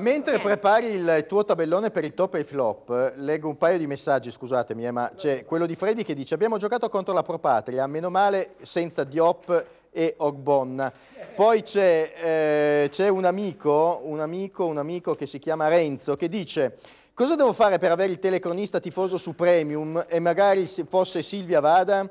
Mentre prepari il tuo tabellone per il top e i flop, eh, leggo un paio di messaggi, scusatemi, eh, ma c'è quello di Freddy che dice abbiamo giocato contro la Propatria, meno male senza Diop e Ogbonna. Poi c'è eh, un amico, un amico, un amico che si chiama Renzo che dice cosa devo fare per avere il telecronista tifoso su Premium e magari fosse Silvia Vada?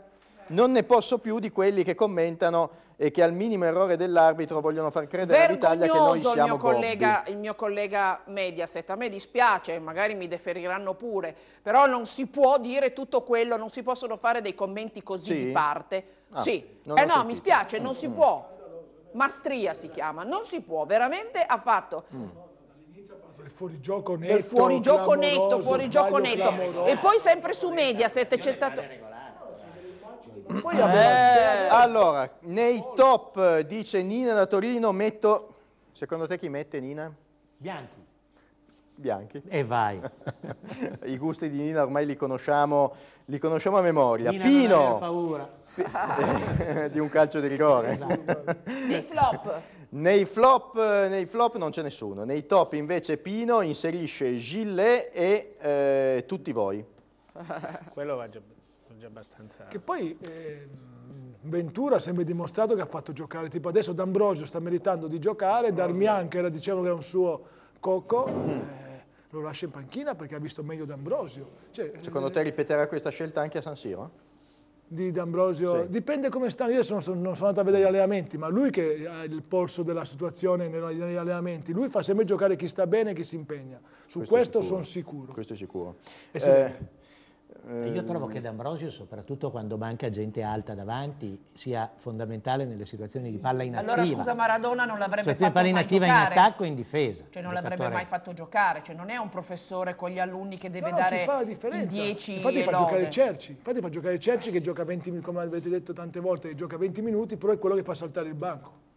non ne posso più di quelli che commentano e che al minimo errore dell'arbitro vogliono far credere all'Italia che noi siamo il mio, collega, il mio collega Mediaset, a me dispiace, magari mi deferiranno pure, però non si può dire tutto quello, non si possono fare dei commenti così sì. di parte. Ah, sì, eh no, mi spiace, mm, non si mm. può. Mastria si chiama, non si può, veramente ha fatto... Mm il fuorigioco netto, il fuorigioco netto, fuorigioco netto. E poi sempre su Mediaset c'è stato... Poi abbiamo eh, allora, nei top dice Nina da Torino, metto... Secondo te chi mette Nina? Bianchi. Bianchi. E vai. I gusti di Nina ormai li conosciamo, li conosciamo a memoria. Nina Pino. Non paura. di un calcio di rigore. Esatto. Nei flop. Nei flop, nei flop non c'è nessuno, nei top invece Pino inserisce Gillet e eh, tutti voi. Quello va già bene personaggio abbastanza... Che poi eh, Ventura sembra dimostrato che ha fatto giocare, tipo adesso D'Ambrosio sta meritando di giocare, Darmian che era dicevo che è un suo cocco, mm. eh, lo lascia in panchina perché ha visto meglio D'Ambrosio. Cioè, Secondo eh, te ripeterà questa scelta anche a San Siro? di D'Ambrosio, sì. dipende come stanno, io sono, non sono andato a vedere gli allenamenti, ma lui che ha il polso della situazione negli allenamenti, lui fa sempre giocare chi sta bene e chi si impegna, su questo, questo sono sicuro. Questo è sicuro. Eh, eh io trovo che ehm. D'Ambrosio, soprattutto quando manca gente alta davanti, sia fondamentale nelle situazioni di palla inattiva. Allora scusa, Maradona non l'avrebbe cioè, fatto giocare. palla inattiva in attacco e in difesa. Cioè non l'avrebbe mai fatto giocare, cioè non è un professore con gli alunni che deve no, dare che fa la differenza. 10 Infatti fa giocare Cerci, infatti fa giocare Cerci che gioca 20 minuti, come avete detto tante volte, che gioca 20 minuti, però è quello che fa saltare il banco.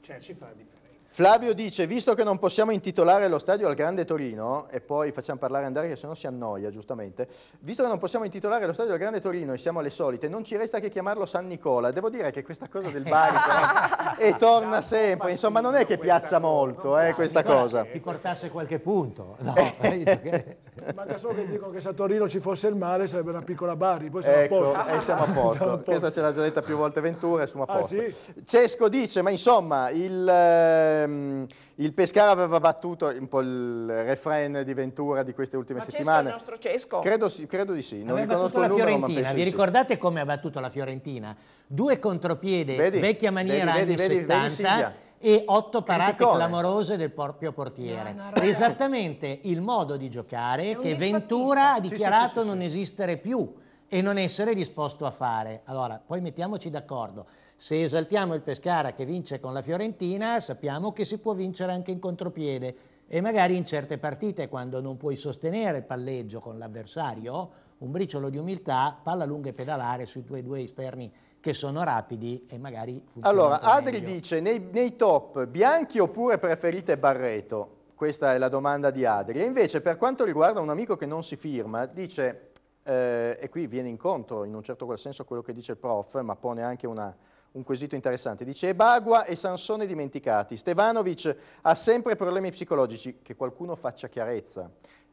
Cerci fa la differenza. Flavio dice, visto che non possiamo intitolare lo stadio al Grande Torino, e poi facciamo parlare Andrea che sennò si annoia giustamente, visto che non possiamo intitolare lo stadio al Grande Torino e siamo alle solite, non ci resta che chiamarlo San Nicola. Devo dire che questa cosa del barito e torna sempre, insomma non è che piazza molto eh, questa Nicola, cosa. Ti portasse qualche punto. No, perché... Manca solo che dico che se a Torino ci fosse il mare sarebbe una piccola Bari, poi siamo ecco, eh, a posto. siamo Siamo a posto. Questa ce l'ha già detta più volte Ventura, siamo a ah, posto. Ah, sì? Cesco dice, ma insomma il... Eh, ehm, il Pescara aveva battuto un po' il refrain di Ventura di queste ultime ma settimane. Cesco il nostro Cesco? Credo, credo di sì, non aveva riconosco il numero, Fiorentina. Vi ricordate sì. come ha battuto la Fiorentina? Due contropiede, vedi, vecchia maniera vedi, anni vedi, 70 e otto parate Criticone. clamorose del proprio portiere. No, Esattamente il modo di giocare che Ventura ha dichiarato sì, sì, non esistere più e non essere disposto a fare. Allora, poi mettiamoci d'accordo. Se esaltiamo il Pescara che vince con la Fiorentina, sappiamo che si può vincere anche in contropiede e magari in certe partite, quando non puoi sostenere il palleggio con l'avversario, un briciolo di umiltà, palla lunga e pedalare sui tuoi due esterni che sono rapidi e magari Allora, Adri meglio. dice, nei, nei top, bianchi oppure preferite Barreto? Questa è la domanda di Adri. E invece, per quanto riguarda un amico che non si firma, dice eh, e qui viene incontro in un certo qual senso a quello che dice il prof, ma pone anche una, un quesito interessante. Dice Bagua e Sansone dimenticati. Stevanovic ha sempre problemi psicologici, che qualcuno faccia chiarezza.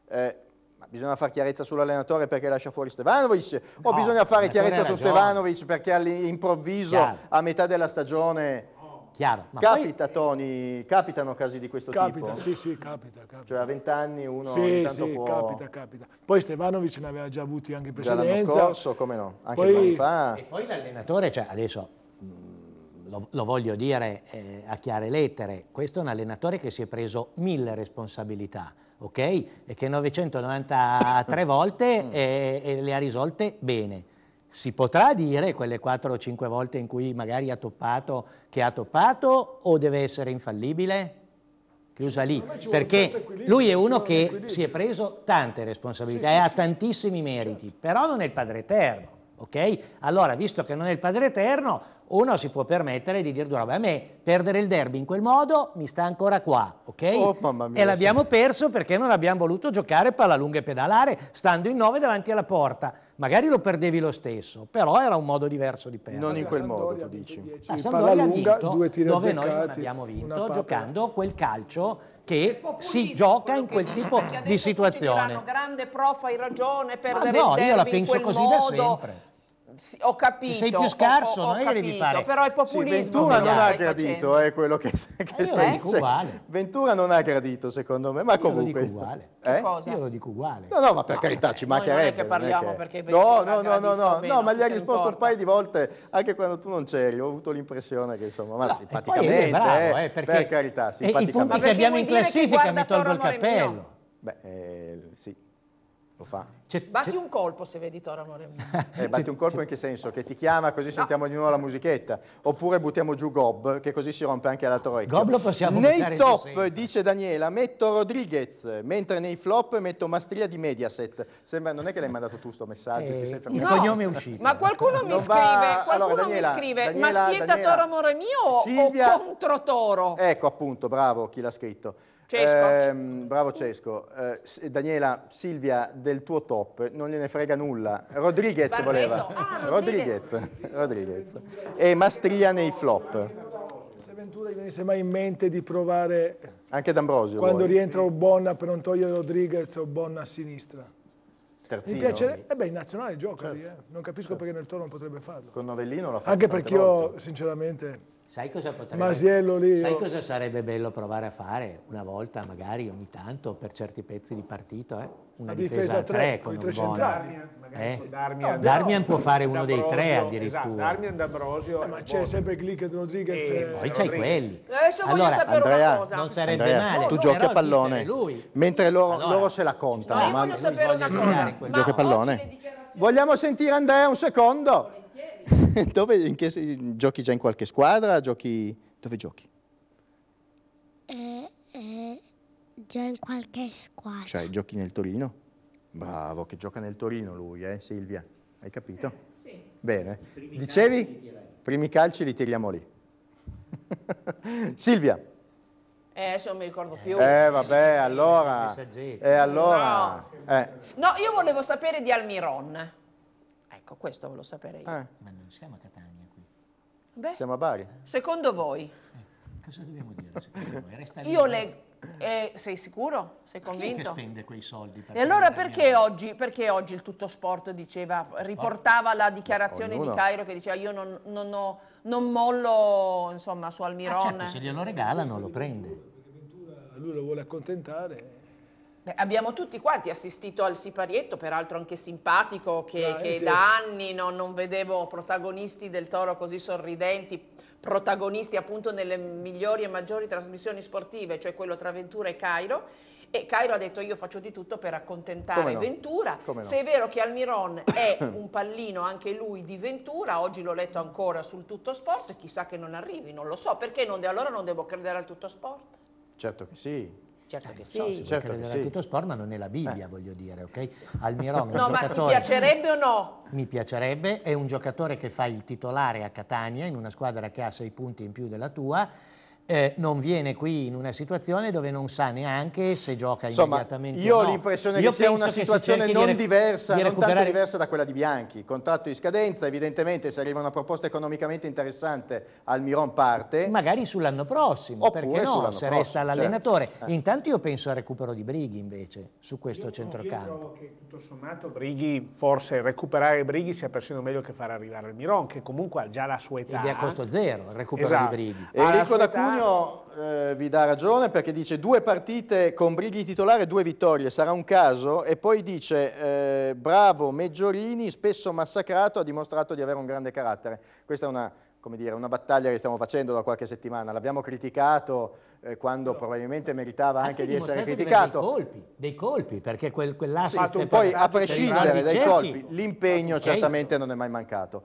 Eh, bisogna fare chiarezza sull'allenatore perché lascia fuori Stevanovic no, o bisogna fare chiarezza su Stevanovic perché all'improvviso a metà della stagione Chiaro, capita poi... Tony, capitano casi di questo capita, tipo? Sì, sì, capita, capita. Cioè a vent'anni uno sì, sì, può... capita, capita. Poi Stevanovic ne aveva già avuti anche in precedenza. Già l'anno scorso, come no, anche poi... due anni fa. E poi l'allenatore, cioè adesso lo, lo, voglio dire eh, a chiare lettere, questo è un allenatore che si è preso mille responsabilità, ok? E che 993 volte e, eh, eh, e le ha risolte bene. Si potrà dire quelle 4 o 5 volte in cui magari ha toppato che ha toppato o deve essere infallibile? chiusa lì, perché certo lui è uno che si è preso tante responsabilità sì, e ha sì. tantissimi meriti, certo. però non è il padre eterno ok? Allora, visto che non è il Padre Eterno, uno si può permettere di dire, vabbè, a me perdere il derby in quel modo mi sta ancora qua, ok? Oh, e l'abbiamo perso perché non abbiamo voluto giocare palla lunga e pedalare, stando in nove davanti alla porta. Magari lo perdevi lo stesso, però era un modo diverso di perdere. Non in quel modo, tu dici. La Sampdoria ha vinto, due tiri dove noi non abbiamo vinto, giocando quel calcio che cioè, si gioca in quel tipo di situazione. Diranno, grande prof, hai ragione, perdere no, il derby io la penso così modo. da sempre. Sì, ho capito. Sei più scarso, ho, ho, ho non è che devi fare. Però è populismo. Sì, Ventura non ha gradito, è eh, quello che, che eh, stai dicendo. Ventura non ha gradito, secondo me, ma comunque. Io lo dico uguale. Eh? Io lo dico uguale. No, no, ma per no, ah, carità, ci mancherebbe. Non è che parliamo è che... perché Ventura No, no, no, no, meno, no, ma gli hai risposto un paio di volte, anche quando tu non c'eri, ho avuto l'impressione che insomma, ma no, simpaticamente, eh, bravo, eh, perché... per carità, simpaticamente. I punti che abbiamo in classifica mi tolgo il cappello. Beh, eh, sì tempo fa. batti un colpo se vedi Toro, amore mio. eh, batti un colpo in che senso? Che ti chiama così sentiamo no. di nuovo la musichetta. Oppure buttiamo giù Gob, che così si rompe anche la orecchio. Gob lo possiamo Nei top, dice Daniela, metto Rodriguez, mentre nei flop metto Mastria di Mediaset. Sembra, non è che l'hai mandato tu sto messaggio, eh, Il no. cognome è uscito. Ma qualcuno mi scrive, qualcuno allora, Daniela, mi scrive, Daniela, ma siete Daniela, Toro amore mio Silvia... o contro Toro? Ecco appunto, bravo chi l'ha scritto. Cesco. Eh, bravo Cesco. Eh, Daniela, Silvia del tuo top, non gliene frega nulla. Rodriguez Barretto. voleva. Ah, Rodriguez. Rodriguez. E Mastriglia nei flop. Se Ventura gli venisse mai in mente di provare... Anche D'Ambrosio. Quando vuoi. rientra Orbonna per non togliere Rodriguez, o Bonna a sinistra. Terzino. Mi piacerebbe, eh beh, in nazionale gioca certo. lì, eh. non capisco certo. perché nel Toro non potrebbe farlo. Con Novellino l'ha fa. Anche perché volte. io, sinceramente, Sai cosa potrebbe... Masiello lì. Sai oh. cosa sarebbe bello provare a fare una volta, magari ogni tanto, per certi pezzi di partito? Eh? Una difesa, a tre, con, con i tre Darmian, eh? eh? Darmian, no, Darmian no, può fare uno dei tre esatto, addirittura. Esatto, Darmian, D'Ambrosio... Eh, ma c'è boh. sempre Glickett, Rodriguez e... e poi c'hai quelli. Adesso allora, voglio sapere Andrea, cosa. Non sarebbe Andrea, male. Tu giochi a pallone, lui. mentre loro, allora, loro, se la contano. No, ma... voglio sapere una cosa. Giochi a pallone. Vogliamo sentire Andrea un secondo? dove, in che, giochi già in qualche squadra? Giochi, dove giochi? Eh, eh, già in qualche squadra. Cioè, giochi nel Torino? Bravo, che gioca nel Torino lui, eh, Silvia. Hai capito? Eh, sì. Bene. Primi Dicevi? Calci primi calci li tiriamo lì. Silvia. Eh, adesso non mi ricordo più. Eh, vabbè, allora. Eh, allora. No. Eh. no, io volevo sapere di Almiron. Ecco, questo lo saprei. Eh. Ma non siamo a Catania qui. Beh, siamo a Bari. Secondo voi? Eh, cosa dobbiamo dire secondo voi? Io leggo. Eh, sei sicuro? Sei convinto? Chi spende quei soldi? e allora perché oggi, perché oggi, il tutto sport diceva, riportava la dichiarazione Ognuno. di Cairo che diceva io non, non, ho, non mollo insomma, su Almirone? Ah, certo, se glielo regalano lo prende. Lui lo vuole accontentare Beh, abbiamo tutti quanti assistito al siparietto, peraltro anche simpatico, che, ah, che sì. da anni no, non vedevo protagonisti del toro così sorridenti, protagonisti appunto nelle migliori e maggiori trasmissioni sportive, cioè quello tra Ventura e Cairo. E Cairo ha detto io faccio di tutto per accontentare no? Ventura. No? Se è vero che Almiron è un pallino anche lui di Ventura, oggi l'ho letto ancora sul tutto sport, chissà che non arrivi, non lo so, perché non allora non devo credere al tutto sport? Certo che sì, Certo, eh, certo che so, sì, certo che sì. sport, ma non è la Bibbia, eh. voglio dire, ok? Almiron è un no, giocatore... No, ma ti piacerebbe o no? Mi piacerebbe, è un giocatore che fa il titolare a Catania, in una squadra che ha sei punti in più della tua, eh, non viene qui in una situazione dove non sa neanche se gioca Insomma, immediatamente. Io ho no. l'impressione che sia una situazione non di diversa, di non tanto diversa da quella di Bianchi. Il contratto di scadenza, evidentemente se arriva una proposta economicamente interessante al Miron parte. Magari sull'anno prossimo, Oppure perché no, se prossimo, resta certo. l'allenatore. Certo. Eh. Intanto io penso al recupero di Brighi invece su questo io, centrocampo. Io trovo che tutto sommato Brighi, forse recuperare Brighi sia persino meglio che far arrivare il Miron, che comunque ha già la sua età. Ed è a costo zero il recupero esatto. di Brighi. Enrico da Cuneo Antonio eh, vi dà ragione perché dice due partite con Brighi titolare, due vittorie, sarà un caso? E poi dice eh, bravo Meggiorini, spesso massacrato, ha dimostrato di avere un grande carattere. Questa è una, dire, una battaglia che stiamo facendo da qualche settimana, l'abbiamo criticato eh, quando probabilmente meritava anche, anche di essere criticato. Dei colpi, dei colpi, perché quel, quell'assist... Sì, poi a prescindere dai colpi, l'impegno certamente non è mai mancato.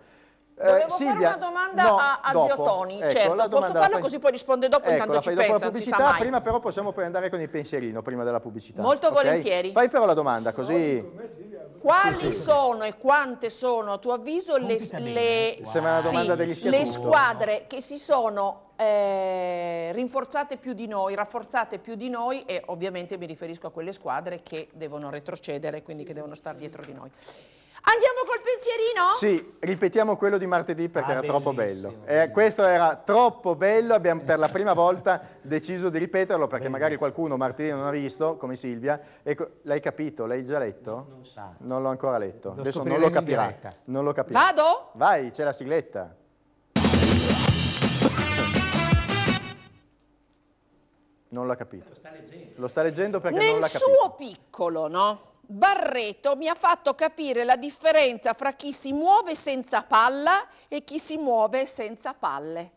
Volevo eh, Silvia, fare una domanda no, a, a Zio Toni, ecco, certo, posso farlo così poi risponde dopo, ecco, intanto ci pensa, la pubblicità, prima però possiamo poi andare con il pensierino, prima della pubblicità. Molto okay? volentieri. Fai però la domanda, così... Quali sì, sì. sono e quante sono, a tuo avviso, le, le, wow. sì, le squadre che si sono eh, rinforzate più di noi, rafforzate più di noi e ovviamente mi riferisco a quelle squadre che devono retrocedere, quindi che devono stare dietro di noi. Andiamo col pensierino? Sì, ripetiamo quello di martedì perché ah, era troppo bello. Eh, questo era troppo bello, abbiamo per la prima volta deciso di ripeterlo perché bellissimo. magari qualcuno martedì non ha visto, come Silvia. Ecco, l'hai capito? L'hai già letto? Non, sa. Non l'ho ancora letto. Lo Adesso non lo capirà. Non lo capirà. Vado? Vai, c'è la sigletta. Non l'ha capito. Lo sta leggendo. Lo sta leggendo perché Nel non l'ha capito. Nel suo piccolo, no? Barreto mi ha fatto capire la differenza fra chi si muove senza palla e chi si muove senza palle.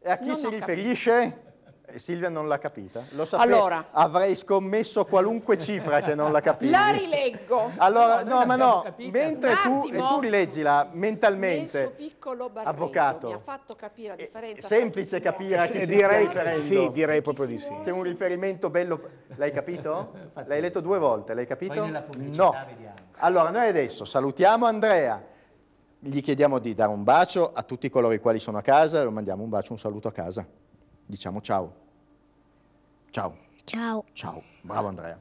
E a chi non si riferisce? Capito. Silvia non l'ha capita. Lo sapevo. Allora. Avrei scommesso qualunque cifra che non l'ha capita. La rileggo. Allora, no, no ma no, capita. mentre tu, e tu rileggila mentalmente. Nel piccolo barretto avvocato. mi ha fatto capire la differenza. semplice capire a chi eh, si direi, si Sì, direi proprio di sì. C'è un riferimento bello. L'hai capito? L'hai letto due volte, l'hai capito? no. Vediamo. Allora, noi adesso salutiamo Andrea gli chiediamo di dare un bacio a tutti coloro i quali sono a casa, lo mandiamo un bacio, un saluto a casa. Diciamo ciao. Ciao. Ciao. Ciao, bravo Andrea.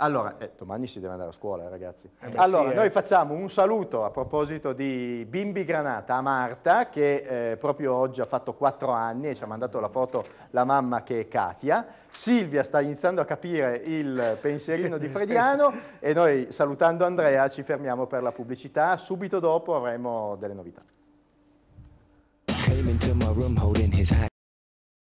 Allora, eh, domani si deve andare a scuola, eh, ragazzi. Eh beh, allora, sì, eh. noi facciamo un saluto a proposito di Bimbi Granata a Marta, che eh, proprio oggi ha fatto quattro anni e ci ha mandato la foto la mamma che è Katia. Silvia sta iniziando a capire il pensierino di Frediano e noi, salutando Andrea, ci fermiamo per la pubblicità. Subito dopo avremo delle novità.